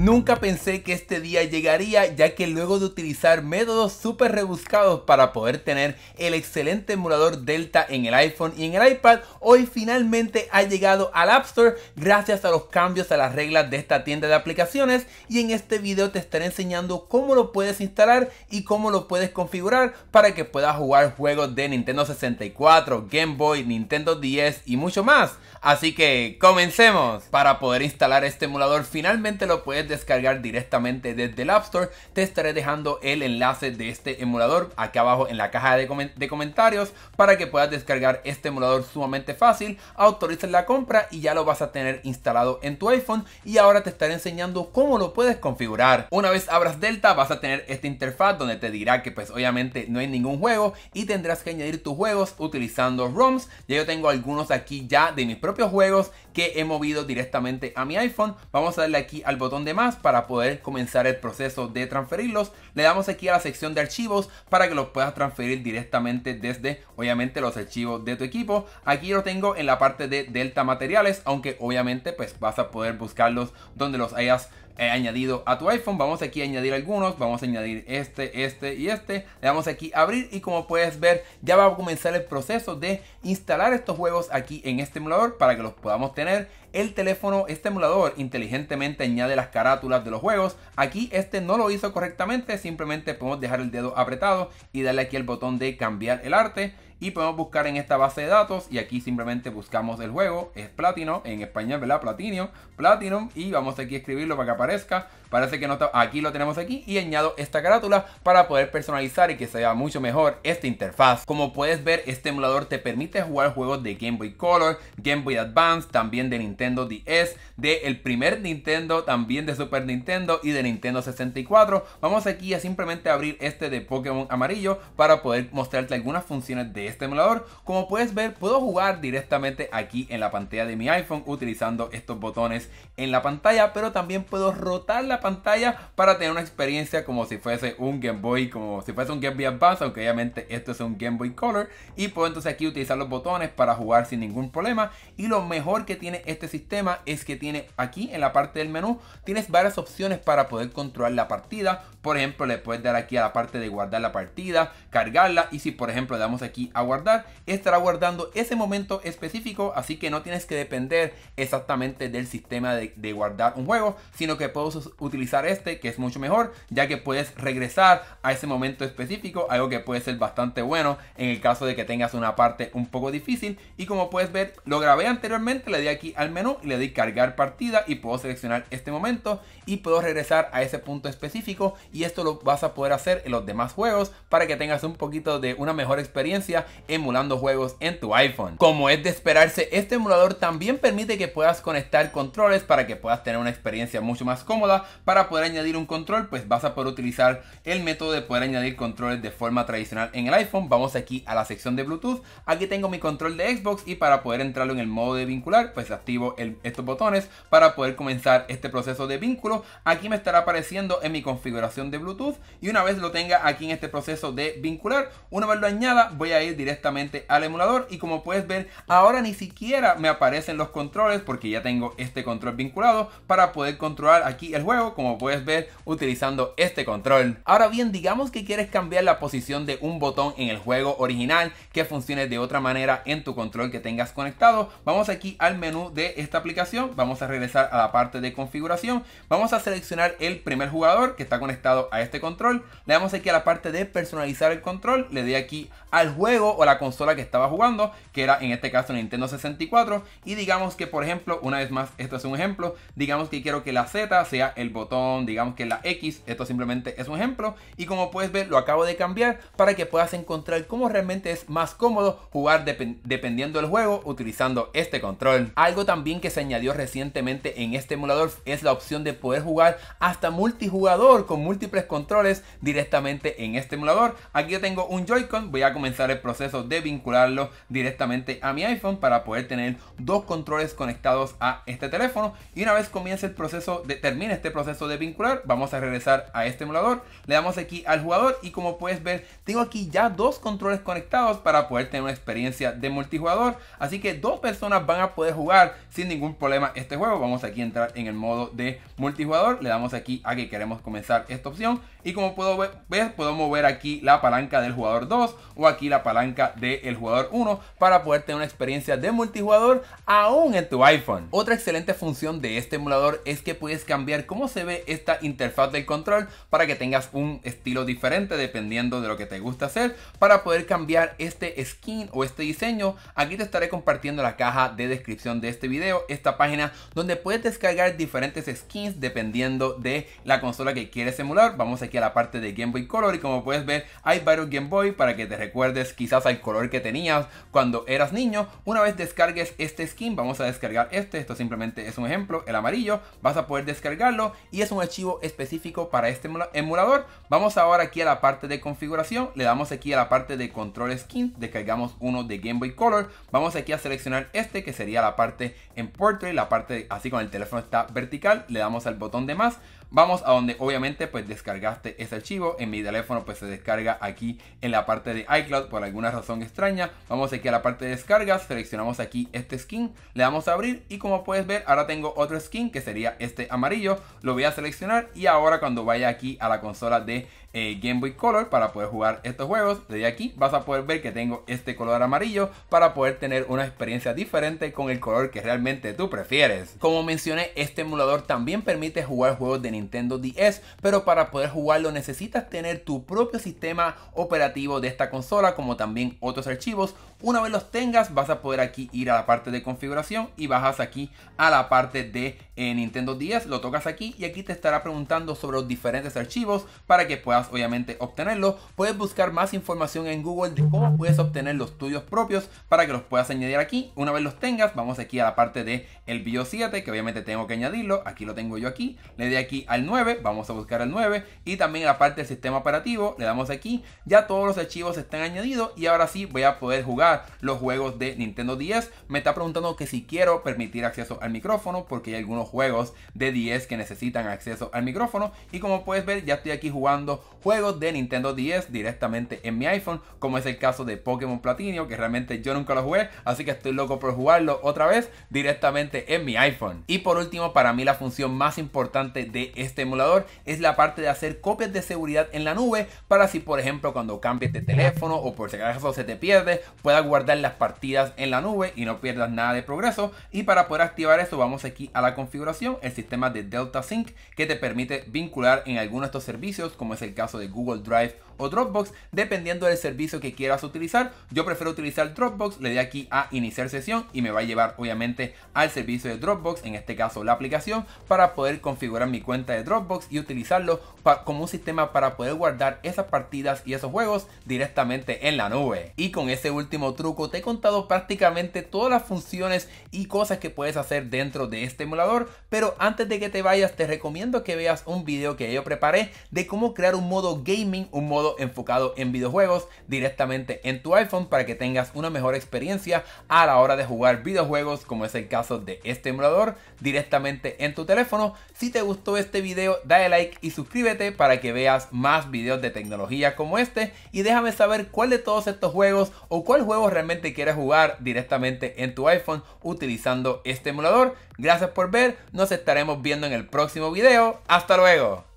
Nunca pensé que este día llegaría ya que luego de utilizar métodos súper rebuscados para poder tener el excelente emulador Delta en el iPhone y en el iPad, hoy finalmente ha llegado al App Store gracias a los cambios a las reglas de esta tienda de aplicaciones y en este video te estaré enseñando cómo lo puedes instalar y cómo lo puedes configurar para que puedas jugar juegos de Nintendo 64, Game Boy, Nintendo 10 y mucho más. Así que comencemos. Para poder instalar este emulador finalmente lo puedes descargar directamente desde el App Store. Te estaré dejando el enlace de este emulador aquí abajo en la caja de, comentarios para que puedas descargar este emulador sumamente fácil. autoriza la compra y ya lo vas a tener instalado en tu iPhone. Y ahora te estaré enseñando cómo lo puedes configurar. Una vez abras Delta vas a tener esta interfaz donde te dirá que pues obviamente no hay ningún juego y tendrás que añadir tus juegos utilizando ROMs. Ya yo tengo algunos aquí ya de mis propios juegos que he movido directamente a mi iPhone. Vamos a darle aquí al botón de para poder comenzar el proceso de transferirlos, le damos aquí a la sección de archivos para que los puedas transferir directamente desde, obviamente, los archivos de tu equipo. Aquí lo tengo en la parte de Delta Materiales, aunque obviamente pues vas a poder buscarlos donde los hayas He añadido a tu iPhone. Vamos aquí a añadir algunos, vamos a añadir este, este y este. Le damos aquí abrir y como puedes ver ya va a comenzar el proceso de instalar estos juegos aquí en este emulador para que los podamos tener. El teléfono, este emulador inteligentemente añade las carátulas de los juegos. Aquí este no lo hizo correctamente, simplemente podemos dejar el dedo apretado y darle aquí el botón de cambiar el arte y podemos buscar en esta base de datos y aquí simplemente buscamos el juego. Es platino en español, ¿verdad? Platinum, Platinum. Y vamos aquí a escribirlo para que aparezca. Parece que no está... Aquí lo tenemos aquí y añado esta carátula para poder personalizar y que sea mucho mejor esta interfaz. Como puedes ver, este emulador te permite jugar juegos de Game Boy Color, Game Boy Advance, también de Nintendo DS, De el primer Nintendo, también de Super Nintendo y de Nintendo 64. Vamos aquí a simplemente abrir este de Pokémon amarillo para poder mostrarte algunas funciones de este emulador. Como puedes ver, puedo jugar directamente aquí en la pantalla de mi iPhone utilizando estos botones en la pantalla, pero también puedo rotar la pantalla para tener una experiencia como si fuese un Game Boy, como si fuese un Game Boy Advance, aunque obviamente esto es un Game Boy Color. Y puedo entonces aquí utilizar los botones para jugar sin ningún problema. Y lo mejor que tiene este sistema es que tiene aquí en la parte del menú, tienes varias opciones para poder controlar la partida. Por ejemplo, le puedes dar aquí a la parte de guardar la partida, cargarla. Y si por ejemplo le damos aquí a guardar estará guardando ese momento específico, así que no tienes que depender exactamente del sistema de, guardar un juego, sino que puedes utilizar este que es mucho mejor, ya que puedes regresar a ese momento específico, algo que puede ser bastante bueno en el caso de que tengas una parte un poco difícil y como puedes ver lo grabé anteriormente, le di aquí al menú y le di cargar partida y puedo seleccionar este momento y puedo regresar a ese punto específico y esto lo vas a poder hacer en los demás juegos para que tengas un poquito de una mejor experiencia emulando juegos en tu iPhone. Como es de esperarse, este emulador también permite que puedas conectar controles para que puedas tener una experiencia mucho más cómoda. Para poder añadir un control, pues vas a poder utilizar el método de poder añadir controles de forma tradicional en el iPhone. Vamos aquí a la sección de Bluetooth. Aquí tengo mi control de Xbox y para poder entrarlo en el modo de vincular, pues activo estos botones para poder comenzar este proceso de vínculo. Aquí me estará apareciendo en mi configuración de Bluetooth y una vez lo tenga aquí en este proceso de vincular, una vez lo añada, voy a ir directamente al emulador y como puedes ver ahora ni siquiera me aparecen los controles porque ya tengo este control vinculado para poder controlar aquí el juego como puedes ver utilizando este control. Ahora bien digamos que quieres cambiar la posición de un botón en el juego original que funcione de otra manera en tu control que tengas conectado. Vamos aquí al menú de esta aplicación, vamos a regresar a la parte de configuración, vamos a seleccionar el primer jugador que está conectado a este control, le damos aquí a la parte de personalizar el control, le doy aquí al juego o la consola que estaba jugando, que era en este caso Nintendo 64. Y digamos que, por ejemplo, una vez más, esto es un ejemplo, digamos que quiero que la Z sea el botón, digamos que la X, esto simplemente es un ejemplo. Y como puedes ver, lo acabo de cambiar para que puedas encontrar cómo realmente es más cómodo jugar dependiendo del juego utilizando este control. Algo también que se añadió recientemente en este emulador es la opción de poder jugar hasta multijugador con múltiples controles directamente en este emulador. Aquí yo tengo un Joy-Con, voy a comenzar el proceso de vincularlo directamente a mi iPhone para poder tener dos controles conectados a este teléfono. Y una vez comience el proceso, de, termine este proceso de vincular, vamos a regresar a este emulador. Le damos aquí al jugador y como puedes ver, tengo aquí ya dos controles conectados para poder tener una experiencia de multijugador. Así que dos personas van a poder jugar sin ningún problema este juego. Vamos aquí a entrar en el modo de multijugador. Le damos aquí a que queremos comenzar esta opción. Y como puedo ver, puedo mover aquí la palanca del jugador 2 o aquí la palanca de del jugador 1 para poder tener una experiencia de multijugador aún en tu iPhone. Otra excelente función de este emulador es que puedes cambiar cómo se ve esta interfaz del control para que tengas un estilo diferente dependiendo de lo que te gusta hacer para poder cambiar este skin o este diseño. Aquí te estaré compartiendo la caja de descripción de este video, esta página donde puedes descargar diferentes skins dependiendo de la consola que quieres emular. Vamos aquí a la parte de Game Boy Color y como puedes ver hay varios Game Boy para que te recuerdes al color que tenías cuando eras niño. Una vez descargues este skin, vamos a descargar este, esto simplemente es un ejemplo, el amarillo, vas a poder descargarlo y es un archivo específico para este emulador. Vamos ahora aquí a la parte de configuración, le damos aquí a la parte de control skin, descargamos uno de Game Boy Color, vamos aquí a seleccionar este que sería la parte en portrait, la parte así con el teléfono está vertical, le damos al botón de más, vamos a donde obviamente pues descargaste ese archivo, en mi teléfono pues se descarga aquí en la parte de iCloud por algún una razón extraña. Vamos aquí a la parte de descargas, seleccionamos aquí este skin, le damos a abrir y como puedes ver ahora tengo otro skin que sería este amarillo. Lo voy a seleccionar y ahora cuando vaya aquí a la consola de eh, Game Boy Color para poder jugar estos juegos. Desde aquí vas a poder ver que tengo este color amarillo para poder tener una experiencia diferente con el color que realmente tú prefieres. Como mencioné, este emulador también permite jugar juegos de Nintendo DS, pero para poder jugarlo necesitas tener tu propio sistema operativo de esta consola, como también otros archivos una vez los tengas, vas a poder aquí ir a la parte de configuración y bajas aquí a la parte de eh, Nintendo 10, lo tocas aquí y aquí te estará preguntando sobre los diferentes archivos para que puedas obviamente obtenerlos. Puedes buscar más información en Google de cómo puedes obtener los tuyos propios para que los puedas añadir aquí. Una vez los tengas, vamos aquí a la parte de el video 7, que obviamente tengo que añadirlo. Aquí lo tengo yo aquí. Le doy aquí al 9, vamos a buscar el 9 y también a la parte del sistema operativo, le damos aquí. Ya todos los archivos están añadidos y ahora sí voy a poder jugar los juegos de Nintendo 10. Me está preguntando que si quiero permitir acceso al micrófono, porque hay algunos juegos de 10 que necesitan acceso al micrófono. Y como puedes ver, ya estoy aquí jugando juegos de Nintendo 10 directamente en mi iPhone, como es el caso de Pokémon Platinio, que realmente yo nunca lo jugué, así que estoy loco por jugarlo otra vez directamente en mi iPhone. Y por último, para mí la función más importante de este emulador es la parte de hacer copias de seguridad en la nube para si por ejemplo cuando cambies de teléfono o por si acaso se te pierde pueda guardar las partidas en la nube y no pierdas nada de progreso. Y para poder activar eso vamos aquí a la configuración, el sistema de Delta Sync que te permite vincular en algunos de estos servicios como es el caso de Google Drive o Dropbox, dependiendo del servicio que quieras utilizar. Yo prefiero utilizar Dropbox, le doy aquí a iniciar sesión y me va a llevar obviamente al servicio de Dropbox, en este caso la aplicación, para poder configurar mi cuenta de Dropbox y utilizarlo como un sistema para poder guardar esas partidas y esos juegos directamente en la nube. Y con ese último truco te he contado prácticamente todas las funciones y cosas que puedes hacer dentro de este emulador, pero antes de que te vayas te recomiendo que veas un video que yo preparé de cómo crear un modo gaming, un modo enfocado en videojuegos directamente en tu iPhone para que tengas una mejor experiencia a la hora de jugar videojuegos como es el caso de este emulador directamente en tu teléfono. Si te gustó este video dale like y suscríbete para que veas más videos de tecnología como este y déjame saber cuál de todos estos juegos o cuál juego realmente quieres jugar directamente en tu iPhone utilizando este emulador. Gracias por ver, nos estaremos viendo en el próximo video. ¡Hasta luego!